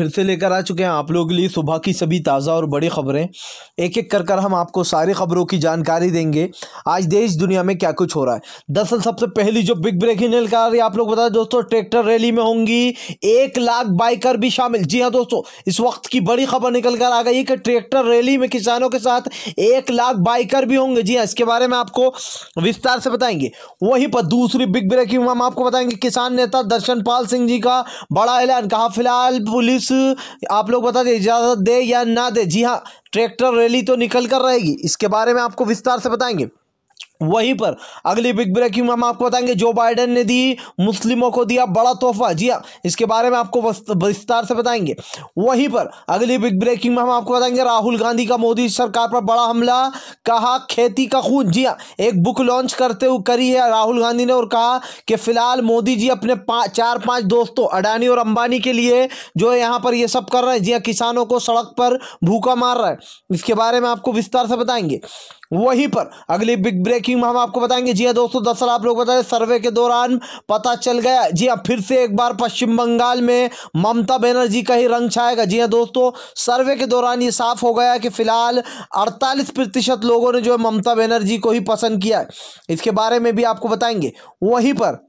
फिर से लेकर आ चुके हैं आप लोगों के लिए सुबह की सभी ताज़ा और बड़ी खबरें एक एक कर कर हम आपको सारी खबरों की जानकारी देंगे आज देश दुनिया में क्या कुछ हो रहा है दरअसल सबसे पहली जो बिग ब्रेकिंग निकल आ रही आप लोग बता दोस्तों ट्रैक्टर रैली में होंगी एक लाख बाइकर भी शामिल जी हाँ दोस्तों इस वक्त की बड़ी खबर निकल कर आ गई है कि ट्रैक्टर रैली में किसानों के साथ एक लाख बाइकर भी होंगे जी हाँ इसके बारे में आपको विस्तार से बताएंगे वहीं पर दूसरी बिग ब्रेकिंग हम आपको बताएंगे किसान नेता दर्शन पाल सिंह जी का बड़ा ऐलान कहा फिलहाल पुलिस आप लोग बता दें इजाज़त दे या ना दे जी हाँ ट्रैक्टर रैली तो निकल कर रहेगी इसके बारे में आपको विस्तार से बताएंगे वहीं पर अगली बिग ब्रेकिंग में हम आपको बताएंगे जो बाइडेन ने दी मुस्लिमों को दिया बड़ा तोहफा जी हाँ इसके बारे में आपको विस्तार से बताएंगे वहीं पर अगली बिग ब्रेकिंग में हम आपको बताएंगे राहुल गांधी का मोदी सरकार पर बड़ा हमला कहा खेती का खून जी हाँ एक बुक लॉन्च करते हुए करी है राहुल गांधी ने और कहा कि फिलहाल मोदी जी अपने पा, चार पाँच दोस्तों अडानी और अंबानी के लिए जो यहाँ पर ये सब कर रहे हैं जी हाँ, किसानों को सड़क पर भूखा मार रहा है इसके बारे में आपको विस्तार से बताएंगे वहीं पर अगली बिग ब्रेकिंग हम आपको बताएंगे जी हाँ दोस्तों दरअसल आप लोग बता सर्वे के दौरान पता चल गया जी हाँ फिर से एक बार पश्चिम बंगाल में ममता बनर्जी का ही रंग छाएगा जी हाँ दोस्तों सर्वे के दौरान ये साफ हो गया कि फिलहाल अड़तालीस प्रतिशत लोगों ने जो है ममता बनर्जी को ही पसंद किया है इसके बारे में भी आपको बताएंगे वहीं पर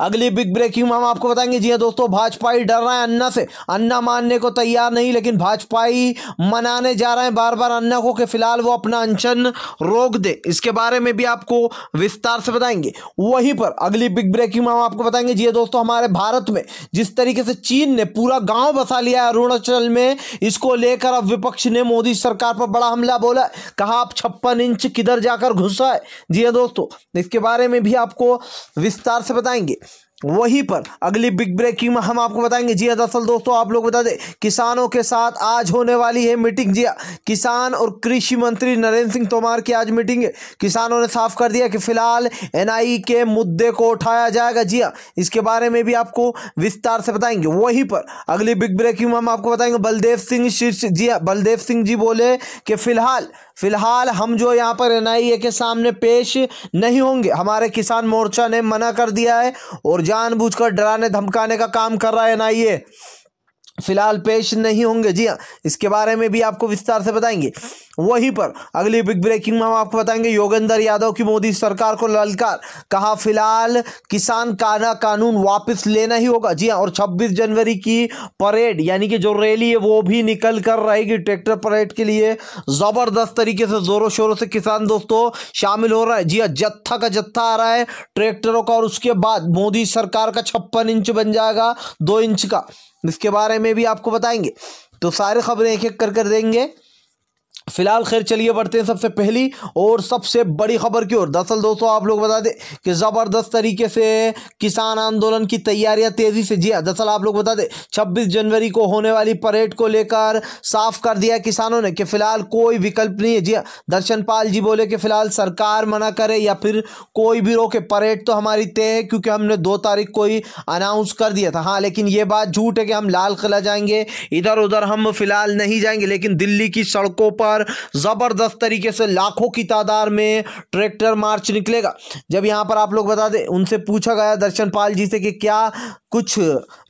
अगली बिग ब्रेकिंग हम आपको बताएंगे जी हाँ दोस्तों भाजपाई डर रहा है अन्ना से अन्ना मानने को तैयार नहीं लेकिन भाजपाई मनाने जा रहे हैं बार बार अन्ना को कि फिलहाल वो अपना अनशन रोक दे इसके बारे में भी आपको विस्तार से बताएंगे वहीं पर अगली बिग ब्रेकिंग हम आपको बताएंगे जी हाँ दोस्तों हमारे भारत में जिस तरीके से चीन ने पूरा गांव बसा लिया है अरुणाचल में इसको लेकर अब विपक्ष ने मोदी सरकार पर बड़ा हमला बोला कहा आप छप्पन इंच किधर जाकर घुसा है जी हाँ दोस्तों इसके बारे में भी आपको विस्तार से बताएंगे करेंगे वहीं पर अगली बिग ब्रेकिंग में हम आपको बताएंगे जी हाँ, दरअसल दोस्तों आप लोग बता दें किसानों के साथ आज होने वाली है मीटिंग जी हाँ, किसान और कृषि मंत्री नरेंद्र सिंह तोमर की आज मीटिंग है किसानों ने साफ कर दिया कि फिलहाल एनआई e के मुद्दे को उठाया जाएगा जी हाँ, इसके बारे में भी आपको विस्तार से बताएंगे वहीं पर अगली बिग ब्रेकिंग में हम आपको बताएंगे बलदेव सिंह शीर्ष जी बलदेव सिंह जी बोले कि फिलहाल फिलहाल हम जो यहाँ पर ए के सामने पेश नहीं होंगे हमारे किसान मोर्चा ने मना कर दिया है और जानबूझकर डराने धमकाने का काम कर रहा है एनआईए फिलहाल पेश नहीं होंगे जी हाँ इसके बारे में भी आपको विस्तार से बताएंगे वहीं पर अगली बिग ब्रेकिंग में हम आपको बताएंगे योगेंद्र यादव की मोदी सरकार को ललकार कहा फिलहाल किसान काना कानून वापस लेना ही होगा जी हाँ और 26 जनवरी की परेड यानी कि जो रैली है वो भी निकल कर रहेगी ट्रैक्टर परेड के लिए ज़बरदस्त तरीके से ज़ोरों शोरों से किसान दोस्तों शामिल हो रहा है जी हाँ जत्था का जत्था आ रहा है ट्रैक्टरों का और उसके बाद मोदी सरकार का छप्पन इंच बन जाएगा दो इंच का इसके बारे में भी आपको बताएंगे तो सारी खबरें एक एक कर कर देंगे फिलहाल खैर चलिए बढ़ते हैं सबसे पहली और सबसे बड़ी खबर की ओर दरअसल दोस्तों आप लोग बता दें कि ज़बरदस्त तरीके से किसान आंदोलन की तैयारियां तेज़ी से जी दरअसल आप लोग बता दें 26 जनवरी को होने वाली परेड को लेकर साफ कर दिया किसानों ने कि फिलहाल कोई विकल्प नहीं है जी हाँ, दर्शन पाल जी बोले कि फिलहाल सरकार मना करे या फिर कोई भी रोके परेड तो हमारी तय है क्योंकि हमने दो तारीख को ही अनाउंस कर दिया था हाँ लेकिन ये बात झूठ है कि हम लाल किला जाएंगे इधर उधर हम फिलहाल नहीं जाएंगे लेकिन दिल्ली की सड़कों पर पर ज़बरदस्त तरीके से लाखों की तादाद में ट्रैक्टर मार्च निकलेगा जब यहां पर आप लोग बता दें उनसे पूछा गया दर्शन पाल जी से कि क्या कुछ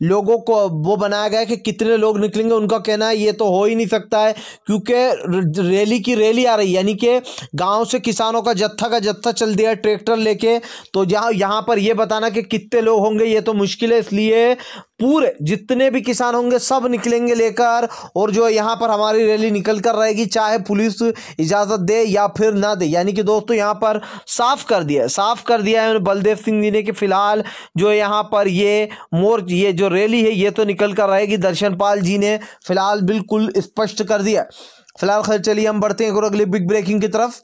लोगों को वो बनाया गया कि कितने लोग निकलेंगे उनका कहना है ये तो हो ही नहीं सकता है क्योंकि रैली की रैली आ रही यानी कि गांव से किसानों का जत्था का जत्था चल दिया ट्रैक्टर लेके तो यहाँ यहाँ पर ये बताना कि कितने लोग होंगे ये तो मुश्किल है इसलिए पूरे जितने भी किसान होंगे सब निकलेंगे लेकर और जो यहाँ पर हमारी रैली निकल कर रहेगी चाहे पुलिस इजाज़त दे या फिर ना दे यानी कि दोस्तों यहाँ पर साफ़ कर दिया साफ़ कर दिया है बलदेव सिंह जी ने कि फ़िलहाल जो यहाँ पर ये मोर्च ये जो रैली है ये तो निकल कर रहेगी दर्शन पाल जी ने फिलहाल बिल्कुल स्पष्ट कर दिया फिलहाल खैर चलिए हम बढ़ते हैं और अगले बिग ब्रेकिंग की तरफ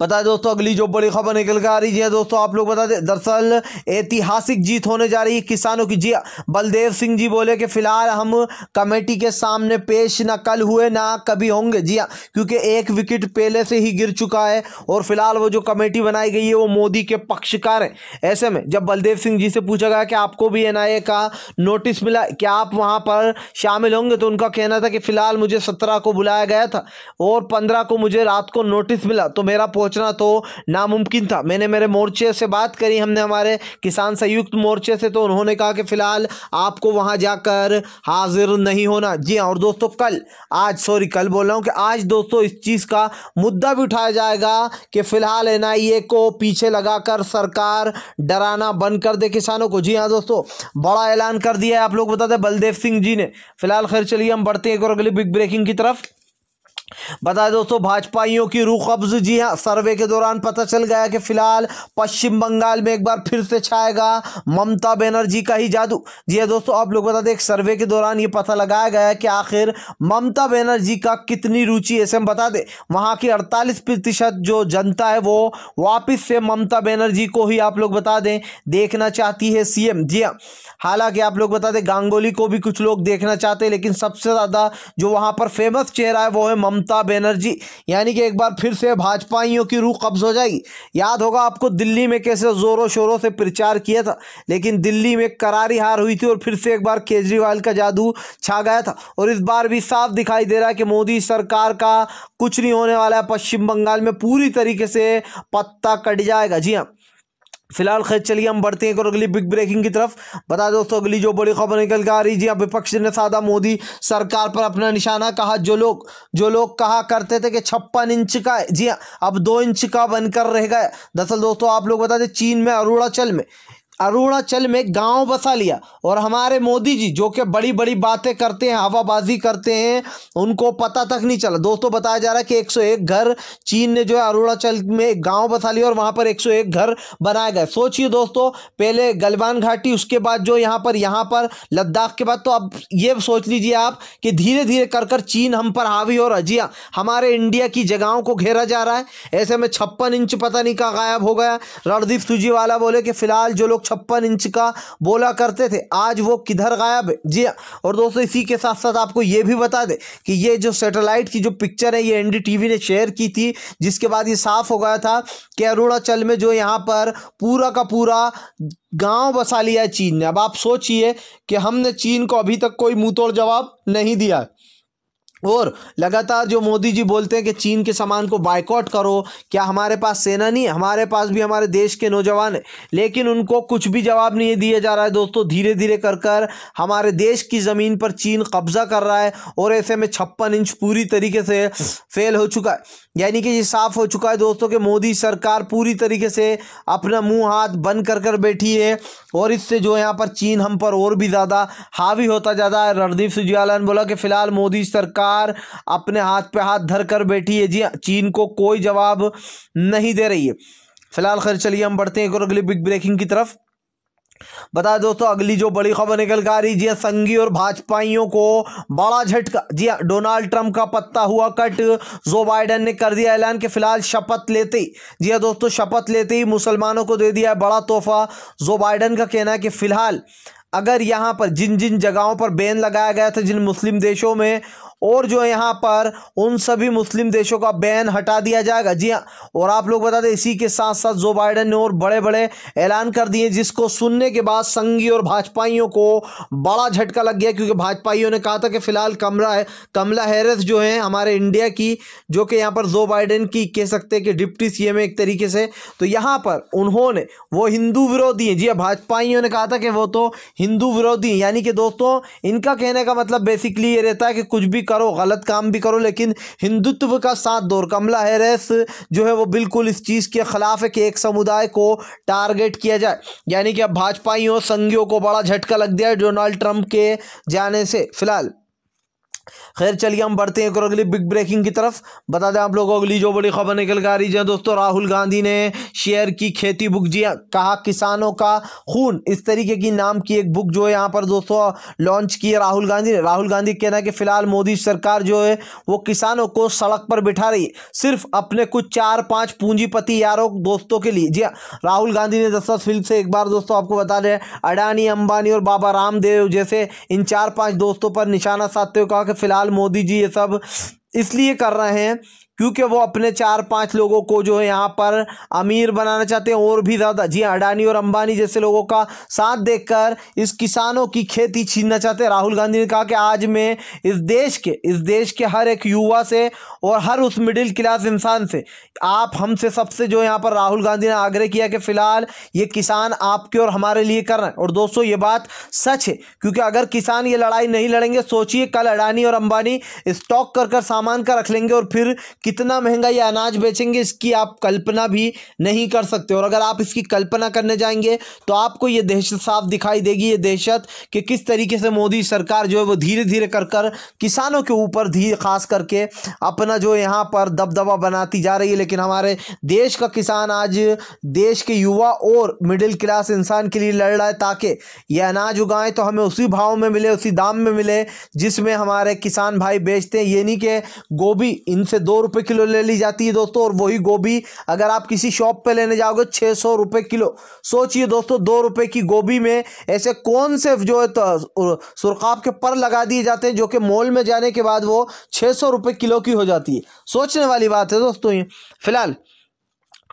बता दोस्तों अगली जो बड़ी खबर निकल कर आ रही है हाँ दोस्तों आप लोग बता दें दरअसल ऐतिहासिक जीत होने जा रही है किसानों की जी हाँ, बलदेव सिंह जी बोले कि फिलहाल हम कमेटी के सामने पेश ना कल हुए ना कभी होंगे जी हाँ क्योंकि एक विकेट पहले से ही गिर चुका है और फिलहाल वो जो कमेटी बनाई गई है वो मोदी के पक्षकार हैं ऐसे में जब बलदेव सिंह जी से पूछा गया कि आपको भी एन का नोटिस मिला क्या आप वहाँ पर शामिल होंगे तो उनका कहना था कि फिलहाल मुझे सत्रह को बुलाया गया था और पंद्रह को मुझे रात को नोटिस मिला तो मेरा पहुंचना तो नामुमकिन था मैंने मेरे मोर्चे से बात करी हमने हमारे किसान संयुक्त मोर्चे से तो उन्होंने कहा कि फ़िलहाल आपको वहां जाकर हाजिर नहीं होना जी हाँ और दोस्तों कल आज सॉरी कल बोल रहा हूँ कि आज दोस्तों इस चीज़ का मुद्दा भी उठाया जाएगा कि फ़िलहाल एन को पीछे लगाकर सरकार डराना बंद कर दे किसानों को जी हाँ दोस्तों बड़ा ऐलान कर दिया है आप लोग बताते बलदेव सिंह जी ने फिलहाल खैर चलिए हम बढ़ते हैं एक और अगली बिग ब्रेकिंग की तरफ बताए दोस्तों भाजपाइयों की रूख कब्ज जी हाँ सर्वे के दौरान पता चल गया कि फिलहाल पश्चिम बंगाल में एक बार फिर से छाएगा ममता बनर्जी का ही जादू जी हाँ दोस्तों आप लोग बता दें एक सर्वे के दौरान ये पता लगाया गया कि आखिर ममता बनर्जी का कितनी रुचि ऐसे हम बता दें वहाँ की अड़तालीस प्रतिशत जो जनता है वो वापिस से ममता बनर्जी को ही आप लोग बता दें देखना चाहती है सी जी हाँ हालांकि आप लोग बता दें गांगुली को भी कुछ लोग देखना चाहते हैं लेकिन सबसे ज़्यादा जो वहाँ पर फेमस चेहरा है वो है ममता ममता बनर्जी यानी कि एक बार फिर से भाजपाइयों की रूह कब्ज हो जाएगी याद होगा आपको दिल्ली में कैसे ज़ोरों शोरों से प्रचार किया था लेकिन दिल्ली में करारी हार हुई थी और फिर से एक बार केजरीवाल का जादू छा गया था और इस बार भी साफ दिखाई दे रहा है कि मोदी सरकार का कुछ नहीं होने वाला है पश्चिम बंगाल में पूरी तरीके से पत्ता कट जाएगा जी हाँ फिलहाल खैर चलिए हम बढ़ते हैं और अगली बिग ब्रेकिंग की तरफ बता दोस्तों अगली जो बड़ी खबर निकल के आ रही जी हाँ, विपक्ष ने साधा मोदी सरकार पर अपना निशाना कहा जो लोग जो लोग कहा करते थे कि छप्पन इंच का जी हाँ, अब दो इंच का बनकर रह दरअसल दोस्तों आप लोग बता दें चीन में अरुणाचल में अरुणाचल में गांव बसा लिया और हमारे मोदी जी जो कि बड़ी बड़ी बातें करते हैं हवाबाजी करते हैं उनको पता तक नहीं चला दोस्तों बताया जा रहा है कि 101 घर चीन ने जो है अरुणाचल में एक गाँव बसा लिया और वहाँ पर 101 घर बनाए गए सोचिए दोस्तों पहले गलवान घाटी उसके बाद जो यहाँ पर यहाँ पर लद्दाख के बाद तो अब ये सोच लीजिए आप कि धीरे धीरे कर कर चीन हम पर हावी और अजिया हाँ, हमारे इंडिया की जगहों को घेरा जा रहा है ऐसे में छप्पन इंच पता नहीं कहाँ गायब हो गया रणदीप सुजीवाला बोले कि फिलहाल जो लोग छप्पन इंच का बोला करते थे आज वो किधर गायब है जी हाँ। और दोस्तों इसी के साथ साथ आपको ये भी बता दें कि ये जो सेटेलाइट की जो पिक्चर है ये एनडीटीवी ने शेयर की थी जिसके बाद ये साफ हो गया था कि अरुणाचल में जो यहाँ पर पूरा का पूरा गांव बसा लिया है चीन ने अब आप सोचिए कि हमने चीन को अभी तक कोई मुंह तोड़ जवाब नहीं दिया और लगातार जो मोदी जी बोलते हैं कि चीन के सामान को बाइकआउट करो क्या हमारे पास सेना नहीं हमारे पास भी हमारे देश के नौजवान हैं लेकिन उनको कुछ भी जवाब नहीं दिया जा रहा है दोस्तों धीरे धीरे कर कर हमारे देश की ज़मीन पर चीन कब्ज़ा कर रहा है और ऐसे में छप्पन इंच पूरी तरीके से फेल हो चुका है यानी कि ये साफ हो चुका है दोस्तों कि मोदी सरकार पूरी तरीके से अपना मुँह हाथ बंद कर कर बैठी है और इससे जो यहाँ पर चीन हम पर और भी ज़्यादा हावी होता जाता है रणदीप सुरजेवाला ने बोला कि फ़िलहाल मोदी सरकार अपने हाथ पे हाथ धर कर बैठी है जी चीन को कोई जवाब नहीं दे रही है फिलहाल खैर चलिए हम बढ़ते हैं एक और अगली बिग ब्रेकिंग की तरफ बता दोस्तों अगली जो बड़ी खबर निकल कर आ रही जी संघी और भाजपाइयों को बड़ा झटका जी डोनाल्ड ट्रंप का पत्ता हुआ कट जो बाइडन ने कर दिया ऐलान के फिलहाल शपथ लेते ही जी हाँ दोस्तों शपथ लेते ही मुसलमानों को दे दिया है बड़ा तोहफा जो बाइडन का कहना है कि फिलहाल अगर यहाँ पर जिन जिन जगहों पर बैन लगाया गया था जिन मुस्लिम देशों में और जो है यहाँ पर उन सभी मुस्लिम देशों का बैन हटा दिया जाएगा जी हाँ और आप लोग बता दें इसी के साथ साथ जो बाइडन ने और बड़े बड़े ऐलान कर दिए जिसको सुनने के बाद संघी और भाजपाइयों को बड़ा झटका लग गया क्योंकि भाजपाइयों ने कहा था कि फिलहाल कमला है कमला हैरिस जो है हमारे इंडिया की जो कि यहाँ पर जो बाइडन की कह सकते हैं कि डिप्टी सी है एक तरीके से तो यहाँ पर उन्होंने वो हिंदू विरोधी हैं जी हाँ, भाजपाइयों ने कहा था कि वो तो हिंदू विरोधी यानी कि दोस्तों इनका कहने का मतलब बेसिकली ये रहता है कि कुछ भी करो गलत काम भी करो लेकिन हिंदुत्व का साथ दो कमला हैरिस जो है वो बिल्कुल इस चीज़ के ख़िलाफ़ है कि एक समुदाय को टारगेट किया जाए यानी कि अब भाजपाइयों संघियों को बड़ा झटका लग दिया है डोनाल्ड ट्रंप के जाने से फिलहाल खैर चलिए हम बढ़ते हैं एक और अगली बिग ब्रेकिंग की तरफ बता दें आप लोगों को अगली जो बड़ी खबर निकल कर आ रही है दोस्तों राहुल गांधी ने शेयर की खेती बुक जी हाँ, कहा किसानों का खून इस तरीके की नाम की एक बुक जो है यहाँ पर दोस्तों लॉन्च की है राहुल गांधी ने राहुल गांधी कहना है कि फिलहाल मोदी सरकार जो है वो किसानों को सड़क पर बिठा रही सिर्फ अपने कुछ चार पाँच पूंजीपति यारों दोस्तों के लिए जी हाँ, राहुल गांधी ने दस फिल्म से एक बार दोस्तों आपको बता दें अडानी अंबानी और बाबा रामदेव जैसे इन चार पाँच दोस्तों पर निशाना साधते हुए कहा कि फ़िलहाल मोदी जी ये सब इसलिए कर रहे हैं क्योंकि वो अपने चार पांच लोगों को जो है यहाँ पर अमीर बनाना चाहते हैं और भी ज़्यादा जी हाँ, अडानी और अंबानी जैसे लोगों का साथ देकर इस किसानों की खेती छीनना चाहते हैं राहुल गांधी ने कहा कि आज मैं इस देश के इस देश के हर एक युवा से और हर उस मिडिल क्लास इंसान से आप हमसे सबसे जो यहाँ पर राहुल गांधी ने आग्रह किया कि फ़िलहाल ये किसान आपके और हमारे लिए कर रहे हैं और दोस्तों ये बात सच है क्योंकि अगर किसान ये लड़ाई नहीं लड़ेंगे सोचिए कल अडानी और अंबानी स्टॉक कर कर सामान का रख लेंगे और फिर कितना महंगा ये अनाज बेचेंगे इसकी आप कल्पना भी नहीं कर सकते और अगर आप इसकी कल्पना करने जाएंगे तो आपको ये दहशत साफ दिखाई देगी ये दहशत कि किस तरीके से मोदी सरकार जो है वो धीरे धीरे कर कर किसानों के ऊपर धीरे खास करके अपना जो यहाँ पर दबदबा बनाती जा रही है लेकिन हमारे देश का किसान आज देश के युवा और मिडिल क्लास इंसान के लिए लड़ रहा है ताकि ये अनाज उगाएं तो हमें उसी भाव में मिले उसी दाम में मिले जिसमें हमारे किसान भाई बेचते हैं ये नहीं कि गोभी इनसे दो रुपये रुपए किलो ले ली जाती है दोस्तों और वही गोभी अगर आप किसी शॉप पे लेने जाओगे छः सौ रुपये किलो सोचिए दोस्तों दो रुपए की गोभी में ऐसे कौन से जो है तो सुरखाब के पर लगा दिए जाते हैं जो कि मॉल में जाने के बाद वो छः सौ रुपए किलो की हो जाती है सोचने वाली बात है दोस्तों ये फिलहाल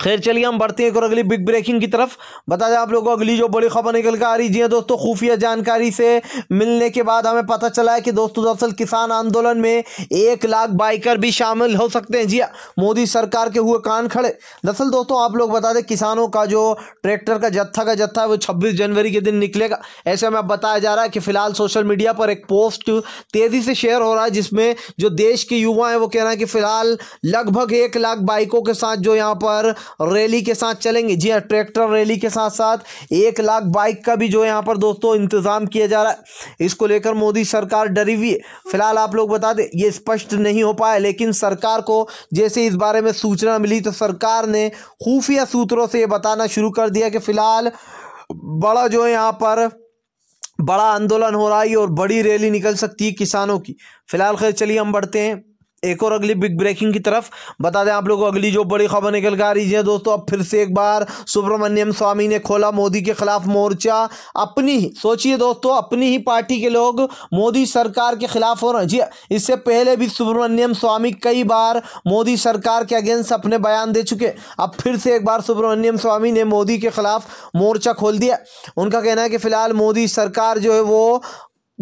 खैर चलिए हम बढ़ते हैं एक और अगली बिग ब्रेकिंग की तरफ बता दें आप लोगों को अगली जो बड़ी खबर निकल कर आ रही है हाँ दोस्तों खुफिया जानकारी से मिलने के बाद हमें पता चला है कि दोस्तों दरअसल किसान आंदोलन में एक लाख बाइकर भी शामिल हो सकते हैं जी हाँ, मोदी सरकार के हुए कान खड़े दरअसल दोस्तों आप लोग बता दें किसानों का जो ट्रैक्टर का जत्था का जत्था है वो छब्बीस जनवरी के दिन निकलेगा ऐसे में अब बताया जा रहा है कि फिलहाल सोशल मीडिया पर एक पोस्ट तेज़ी से शेयर हो रहा है जिसमें जो देश के युवा हैं वो कह रहे हैं कि फिलहाल लगभग एक लाख बाइकों के साथ जो यहाँ पर रैली के साथ चलेंगे जी हाँ ट्रैक्टर रैली के साथ साथ एक लाख बाइक का भी जो यहाँ पर दोस्तों इंतज़ाम किया जा रहा है इसको लेकर मोदी सरकार डरी हुई है फिलहाल आप लोग बता दें ये स्पष्ट नहीं हो पाया लेकिन सरकार को जैसे इस बारे में सूचना मिली तो सरकार ने खुफिया सूत्रों से ये बताना शुरू कर दिया कि फिलहाल बड़ा जो यहाँ पर बड़ा आंदोलन हो रहा है और बड़ी रैली निकल सकती है किसानों की फिलहाल खैर चलिए हम बढ़ते हैं एक और अगली बिग ब्रेकिंग की तरफ बता दें आप लोग अगली जो बड़ी खबर निकल कर आ रही है दोस्तों अब फिर से एक बार सुब्रमण्यम स्वामी ने खोला मोदी के खिलाफ मोर्चा अपनी ही सोचिए दोस्तों अपनी ही पार्टी के लोग मोदी सरकार के खिलाफ हो रहे हैं जी इससे पहले भी सुब्रमण्यम स्वामी कई बार मोदी सरकार के अगेंस्ट अपने बयान दे चुके अब फिर से एक बार सुब्रमण्यम स्वामी ने मोदी के खिलाफ मोर्चा खोल दिया उनका कहना है कि फिलहाल मोदी सरकार जो है वो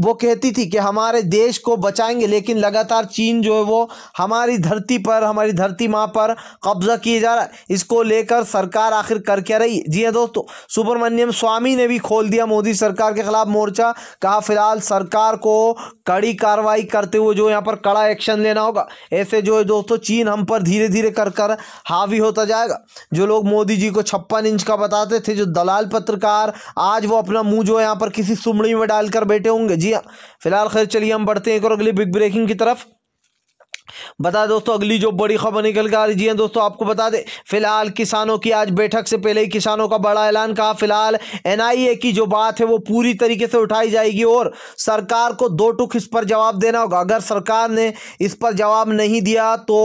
वो कहती थी कि हमारे देश को बचाएंगे लेकिन लगातार चीन जो है वो हमारी धरती पर हमारी धरती माँ पर कब्जा किए जा रहा है इसको लेकर सरकार आखिर कर क्या रही जी हाँ दोस्तों सुब्रमण्यम स्वामी ने भी खोल दिया मोदी सरकार के खिलाफ मोर्चा कहा फिलहाल सरकार को कड़ी कार्रवाई करते हुए जो यहाँ पर कड़ा एक्शन लेना होगा ऐसे जो है दोस्तों चीन हम पर धीरे धीरे कर कर हावी होता जाएगा जो लोग मोदी जी को छप्पन इंच का बताते थे जो दलाल पत्रकार आज वो अपना मुँह जो यहाँ पर किसी सुमड़ी में डालकर बैठे होंगे जी हाँ फिलहाल खैर चलिए हम बढ़ते हैं एक और अगली बिग ब्रेकिंग की तरफ बता दोस्तों अगली जो बड़ी खबर निकल कर आ रही है हाँ दोस्तों आपको बता दें फिलहाल किसानों की आज बैठक से पहले ही किसानों का बड़ा ऐलान कहा फिलहाल एनआईए की जो बात है वो पूरी तरीके से उठाई जाएगी और सरकार को दो टुक इस पर जवाब देना होगा अगर सरकार ने इस पर जवाब नहीं दिया तो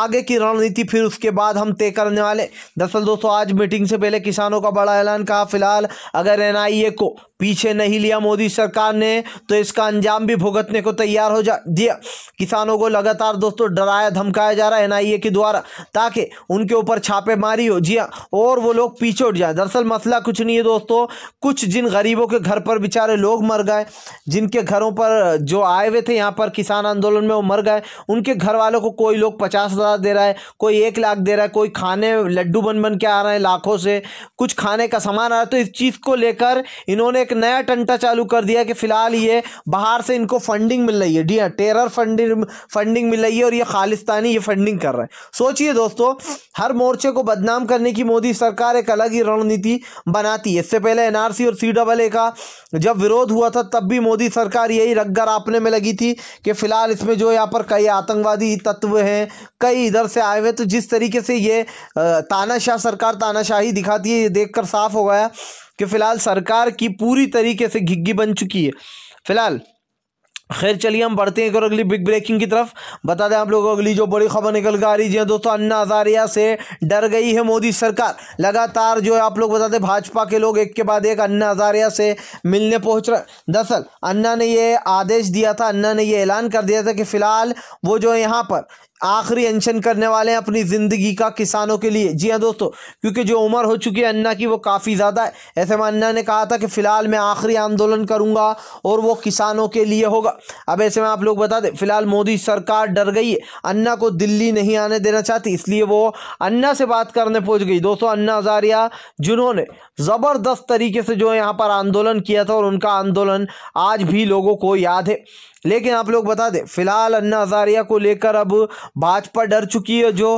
आगे की रणनीति फिर उसके बाद हम तय करने वाले दरअसल दोस्तों आज मीटिंग से पहले किसानों का बड़ा ऐलान कहा फिलहाल अगर एन को पीछे नहीं लिया मोदी सरकार ने तो इसका अंजाम भी भुगतने को तैयार हो जा दिया हाँ, किसानों को लगातार दोस्तों डराया धमकाया जा रहा है एनआईए के द्वारा ताकि उनके ऊपर छापेमारी हो जी हाँ और वो लोग पीछे उठ जाए दरअसल मसला कुछ नहीं है दोस्तों कुछ जिन गरीबों के घर पर बेचारे लोग मर गए जिनके घरों पर जो आए हुए थे यहाँ पर किसान आंदोलन में वो मर गए उनके घर वालों को कोई लोग पचास हज़ार दे रहा है कोई एक लाख दे रहा है कोई खाने लड्डू बन बन के आ रहे हैं लाखों से कुछ खाने का सामान आ रहा है तो इस चीज़ को लेकर इन्होंने एक नया टंटा चालू कर दिया कि फिलहाल ये बाहर से इनको फंडिंग मिल रही है डी हाँ, टेरर फंडिंग फंडिंग मिल रही रही है और ये खालिस्तानी ये फंडिंग कर रहे हैं सोचिए दोस्तों हर मोर्चे को बदनाम करने की मोदी सरकार एक अलग ही रणनीति बनाती है इससे पहले एनआरसी और सी डबल ए का जब विरोध हुआ था तब भी मोदी सरकार यही रगगर आपने में लगी थी कि फिलहाल इसमें जो यहाँ पर कई आतंकवादी तत्व हैं कई इधर से आए हुए तो जिस तरीके से ये तानाशाह सरकार तानाशाही दिखाती है ये देख साफ हो गया कि फिलहाल सरकार की पूरी तरीके से घिग्गी बन चुकी है फिलहाल खैर चलिए हम बढ़ते हैं एक और अगली बिग ब्रेकिंग की तरफ बता दें आप लोगों को अगली जो बड़ी खबर निकल कर आ रही है हाँ दोस्तों अन्ना हजारिया से डर गई है मोदी सरकार लगातार जो है आप लोग बताते भाजपा के लोग एक के बाद एक अन्ना हजारिया से मिलने पहुंच रहे दरअसल अन्ना ने ये आदेश दिया था अन्ना ने ये ऐलान कर दिया था कि फिलहाल वो जो है यहाँ पर आखिरी अनशन करने वाले हैं अपनी ज़िंदगी का किसानों के लिए जी हाँ दोस्तों क्योंकि जो उम्र हो चुकी है अन्ना की वो काफ़ी ज़्यादा है ऐसे में अन्ना ने कहा था कि फ़िलहाल मैं आखिरी आंदोलन करूँगा और वो किसानों के लिए होगा अब ऐसे में आप लोग बता दें फ़िलहाल मोदी सरकार डर गई है अन्ना को दिल्ली नहीं आने देना चाहती इसलिए वो अन्ना से बात करने पहुँच गई दोस्तों अन्ना हज़ारिया जिन्होंने ज़बरदस्त तरीके से जो यहाँ पर आंदोलन किया था और उनका आंदोलन आज भी लोगों को याद है लेकिन आप लोग बता दें फ़िलहाल अन्ना हज़ारिया को लेकर अब भाजपा डर चुकी है जो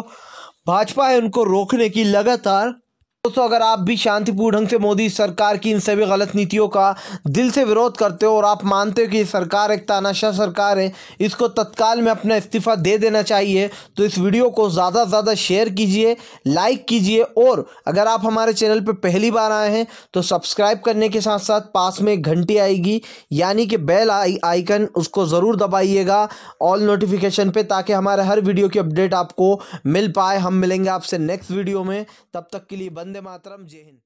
भाजपा है उनको रोकने की लगातार दोस्तों अगर आप भी शांतिपूर्ण ढंग से मोदी सरकार की इन सभी गलत नीतियों का दिल से विरोध करते हो और आप मानते हो कि ये सरकार एक तानाशाह सरकार है इसको तत्काल में अपना इस्तीफा दे देना चाहिए तो इस वीडियो को ज़्यादा से ज़्यादा शेयर कीजिए लाइक कीजिए और अगर आप हमारे चैनल पर पहली बार आए हैं तो सब्सक्राइब करने के साथ साथ पास में एक घंटी आएगी यानी कि बेल आई आइकन उसको ज़रूर दबाइएगा ऑल नोटिफिकेशन पर ताकि हमारे हर वीडियो की अपडेट आपको मिल पाए हम मिलेंगे आपसे नेक्स्ट वीडियो में तब तक के लिए बंद वंदे मातरम जय हिंद